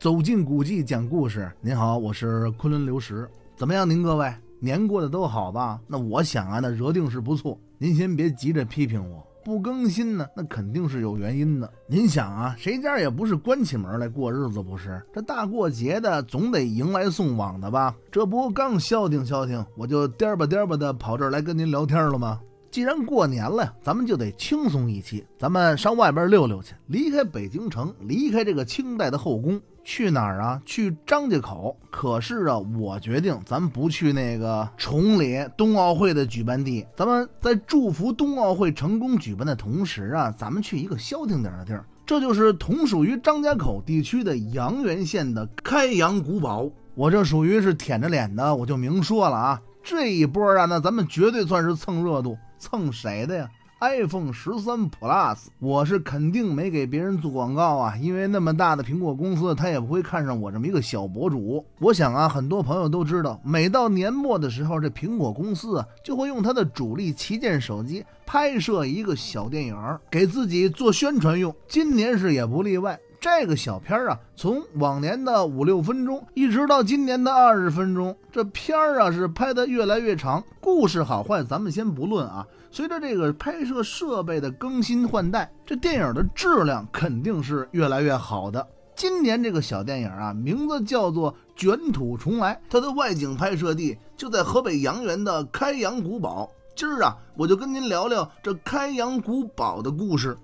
走进古迹讲故事，您好，我是昆仑流石，怎么样？您各位年过得都好吧？那我想啊，那惹定是不错。您先别急着批评我，不更新呢，那肯定是有原因的。您想啊，谁家也不是关起门来过日子，不是？这大过节的，总得迎来送往的吧？这不刚消停消停，我就颠吧颠吧的跑这儿来跟您聊天了吗？既然过年了，咱们就得轻松一期，咱们上外边溜溜去，离开北京城，离开这个清代的后宫。去哪儿啊？去张家口。可是啊，我决定咱们不去那个崇礼冬奥会的举办地。咱们在祝福冬奥会成功举办的同时啊，咱们去一个消停点的地儿。这就是同属于张家口地区的阳原县的开阳古堡。我这属于是舔着脸的，我就明说了啊，这一波啊，那咱们绝对算是蹭热度，蹭谁的呀？iPhone 十三 Plus，我是肯定没给别人做广告啊，因为那么大的苹果公司，他也不会看上我这么一个小博主。我想啊，很多朋友都知道，每到年末的时候，这苹果公司啊就会用它的主力旗舰手机拍摄一个小电影儿，给自己做宣传用。今年是也不例外。这个小片儿啊，从往年的五六分钟，一直到今年的二十分钟，这片儿啊是拍得越来越长。故事好坏，咱们先不论啊。随着这个拍摄设备的更新换代，这电影的质量肯定是越来越好的。今年这个小电影啊，名字叫做《卷土重来》，它的外景拍摄地就在河北阳原的开阳古堡。今儿啊，我就跟您聊聊这开阳古堡的故事。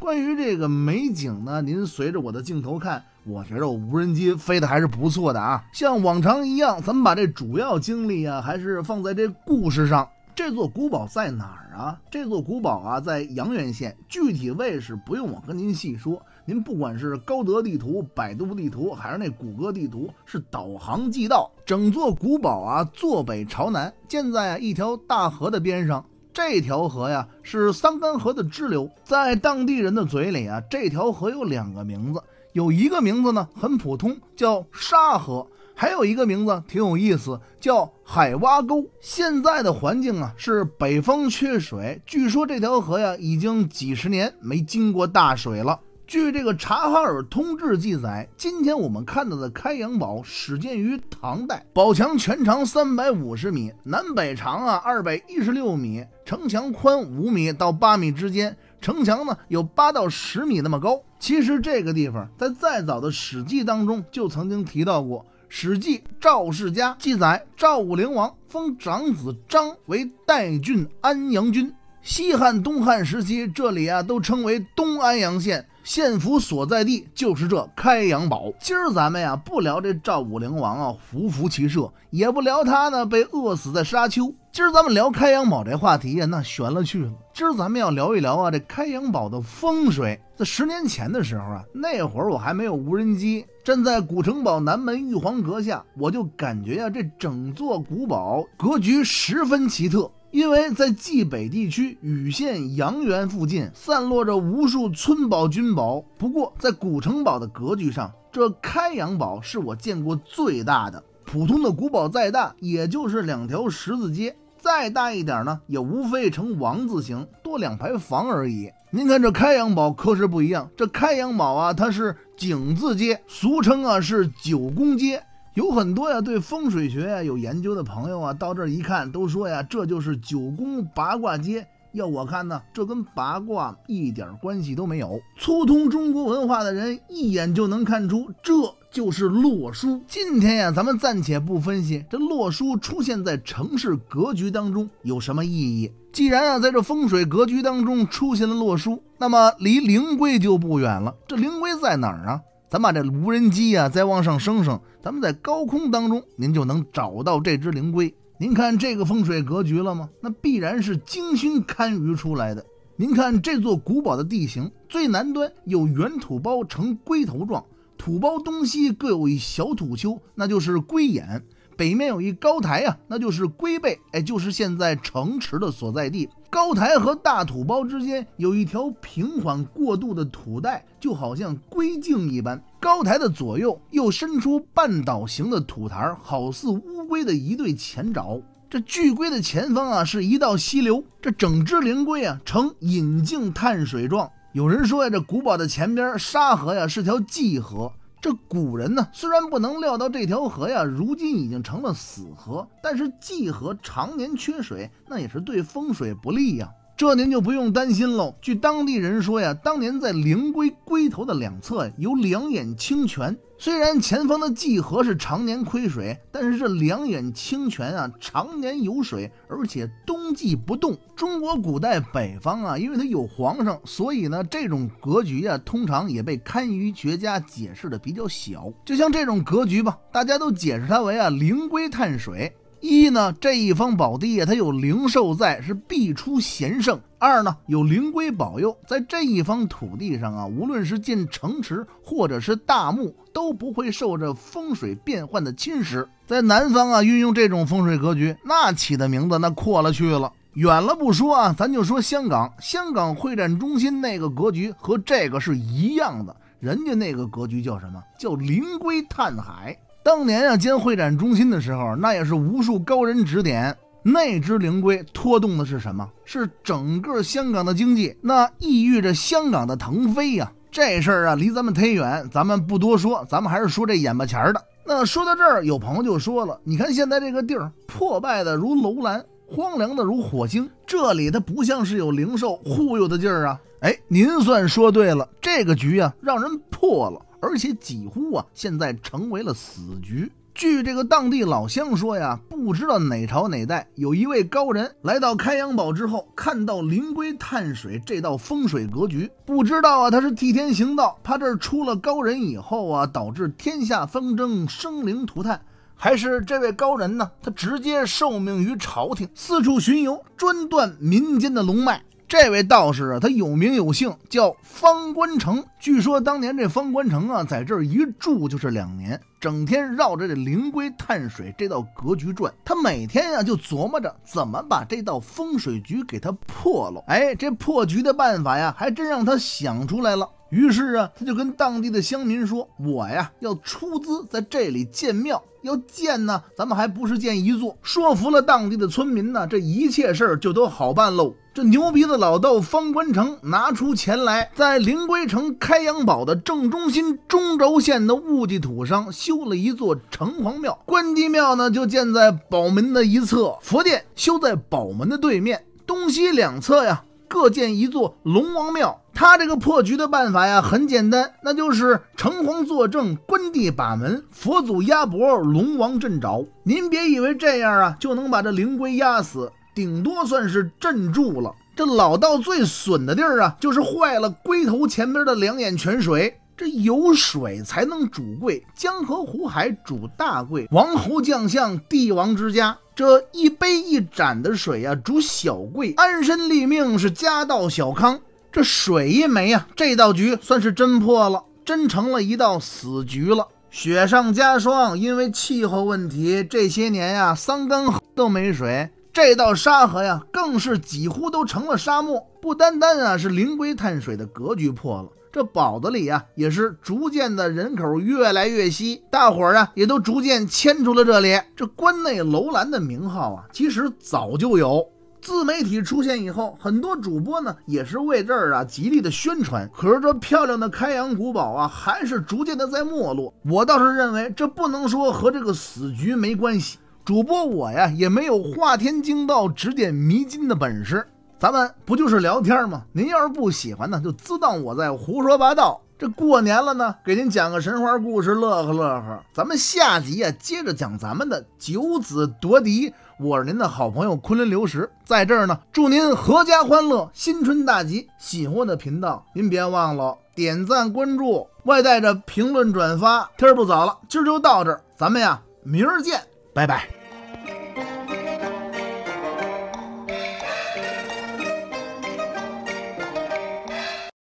关于这个美景呢，您随着我的镜头看，我觉得我无人机飞的还是不错的啊。像往常一样，咱们把这主要精力啊，还是放在这故事上。这座古堡在哪儿啊？这座古堡啊，在阳原县，具体位置不用我跟您细说。您不管是高德地图、百度地图，还是那谷歌地图，是导航即到。整座古堡啊，坐北朝南，建在一条大河的边上。这条河呀是桑干河的支流，在当地人的嘴里啊，这条河有两个名字，有一个名字呢很普通，叫沙河，还有一个名字挺有意思，叫海洼沟。现在的环境啊是北方缺水，据说这条河呀已经几十年没经过大水了。据这个《察哈尔通志》记载，今天我们看到的开阳堡始建于唐代，堡墙全长三百五十米，南北长啊二百一十六米，城墙宽五米到八米之间，城墙呢有八到十米那么高。其实这个地方在再早的《史记》当中就曾经提到过，《史记·赵世家》记载，赵武灵王封长子张为代郡安阳君。西汉、东汉时期，这里啊都称为东安阳县。县府所在地就是这开阳堡。今儿咱们呀不聊这赵武灵王啊胡服骑射，也不聊他呢被饿死在沙丘。今儿咱们聊开阳堡这话题呀，那悬了去了。今儿咱们要聊一聊啊这开阳堡的风水。在十年前的时候啊，那会儿我还没有无人机，站在古城堡南门玉皇阁下，我就感觉呀这整座古堡格局十分奇特。因为在冀北地区，禹县阳原附近散落着无数村堡军堡。不过，在古城堡的格局上，这开阳堡是我见过最大的。普通的古堡再大，也就是两条十字街；再大一点呢，也无非成王字形，多两排房而已。您看这开阳堡可是不一样。这开阳堡啊，它是井字街，俗称啊是九宫街。有很多呀，对风水学呀有研究的朋友啊，到这儿一看，都说呀，这就是九宫八卦街。要我看呢，这跟八卦一点关系都没有。粗通中国文化的人一眼就能看出，这就是洛书。今天呀，咱们暂且不分析这洛书出现在城市格局当中有什么意义。既然啊，在这风水格局当中出现了洛书，那么离灵龟就不远了。这灵龟在哪儿啊？咱把这无人机呀再往上升升，咱们在高空当中，您就能找到这只灵龟。您看这个风水格局了吗？那必然是精心堪舆出来的。您看这座古堡的地形，最南端有圆土包呈龟头状，土包东西各有一小土丘，那就是龟眼。北面有一高台啊，那就是龟背，哎，就是现在城池的所在地。高台和大土包之间有一条平缓过渡的土带，就好像龟颈一般。高台的左右又伸出半岛形的土台，好似乌龟的一对前爪。这巨龟的前方啊，是一道溪流。这整只灵龟啊，呈引颈探水状。有人说呀，这古堡的前边沙河呀，是条济河。这古人呢，虽然不能料到这条河呀，如今已经成了死河，但是季河常年缺水，那也是对风水不利呀。这您就不用担心喽。据当地人说呀，当年在灵龟龟头的两侧有两眼清泉。虽然前方的济河是常年亏水，但是这两眼清泉啊常年有水，而且冬季不冻。中国古代北方啊，因为它有皇上，所以呢这种格局啊通常也被堪舆学家解释的比较小。就像这种格局吧，大家都解释它为啊灵龟探水。一呢，这一方宝地啊，它有灵兽在，是必出贤圣。二呢，有灵龟保佑，在这一方土地上啊，无论是建城池或者是大墓，都不会受着风水变幻的侵蚀。在南方啊，运用这种风水格局，那起的名字那阔了去了，远了不说啊，咱就说香港，香港会展中心那个格局和这个是一样的，人家那个格局叫什么？叫灵龟探海。当年啊，兼会展中心的时候，那也是无数高人指点。那只灵龟拖动的是什么？是整个香港的经济，那抑郁着香港的腾飞呀。这事儿啊，离咱们忒远，咱们不多说。咱们还是说这眼巴前儿的。那说到这儿，有朋友就说了：“你看现在这个地儿，破败的如楼兰，荒凉的如火星。这里它不像是有灵兽忽悠的劲儿啊。”哎，您算说对了，这个局啊，让人破了。而且几乎啊，现在成为了死局。据这个当地老乡说呀，不知道哪朝哪代，有一位高人来到开阳堡之后，看到灵龟探水这道风水格局，不知道啊，他是替天行道，怕这儿出了高人以后啊，导致天下纷争、生灵涂炭，还是这位高人呢，他直接受命于朝廷，四处巡游，专断民间的龙脉。这位道士啊，他有名有姓，叫方官城。据说当年这方官城啊，在这儿一住就是两年，整天绕着这灵龟探水这道格局转。他每天呀，就琢磨着怎么把这道风水局给他破了。哎，这破局的办法呀，还真让他想出来了。于是啊，他就跟当地的乡民说：“我呀，要出资在这里建庙。要建呢，咱们还不是建一座？”说服了当地的村民呢，这一切事儿就都好办喽。牛鼻子老道方官成拿出钱来，在灵龟城开阳堡的正中心中轴线的戊地土上修了一座城隍庙，关帝庙呢就建在堡门的一侧，佛殿修在堡门的对面，东西两侧呀各建一座龙王庙。他这个破局的办法呀很简单，那就是城隍坐镇，关帝把门，佛祖压脖，龙王镇爪。您别以为这样啊就能把这灵龟压死。顶多算是镇住了。这老道最损的地儿啊，就是坏了龟头前边的两眼泉水。这有水才能主贵，江河湖海主大贵，王侯将相、帝王之家。这一杯一盏的水啊，主小贵，安身立命是家道小康。这水一没啊，这道局算是真破了，真成了一道死局了。雪上加霜，因为气候问题，这些年呀，三河都没水。这道沙河呀，更是几乎都成了沙漠。不单单啊，是灵硅碳水的格局破了，这堡子里啊，也是逐渐的人口越来越稀，大伙儿啊，也都逐渐迁出了这里。这关内楼兰的名号啊，其实早就有。自媒体出现以后，很多主播呢，也是为这儿啊极力的宣传。可是这漂亮的开阳古堡啊，还是逐渐的在没落。我倒是认为，这不能说和这个死局没关系。主播我呀也没有化天经道指点迷津的本事，咱们不就是聊天吗？您要是不喜欢呢，就知道我在胡说八道。这过年了呢，给您讲个神话故事，乐呵乐呵。咱们下集啊接着讲咱们的九子夺嫡。我是您的好朋友昆仑流石，在这儿呢祝您阖家欢乐，新春大吉。喜欢的频道您别忘了点赞、关注、外带着评论、转发。天儿不早了，今儿就到这，儿，咱们呀明儿见，拜拜。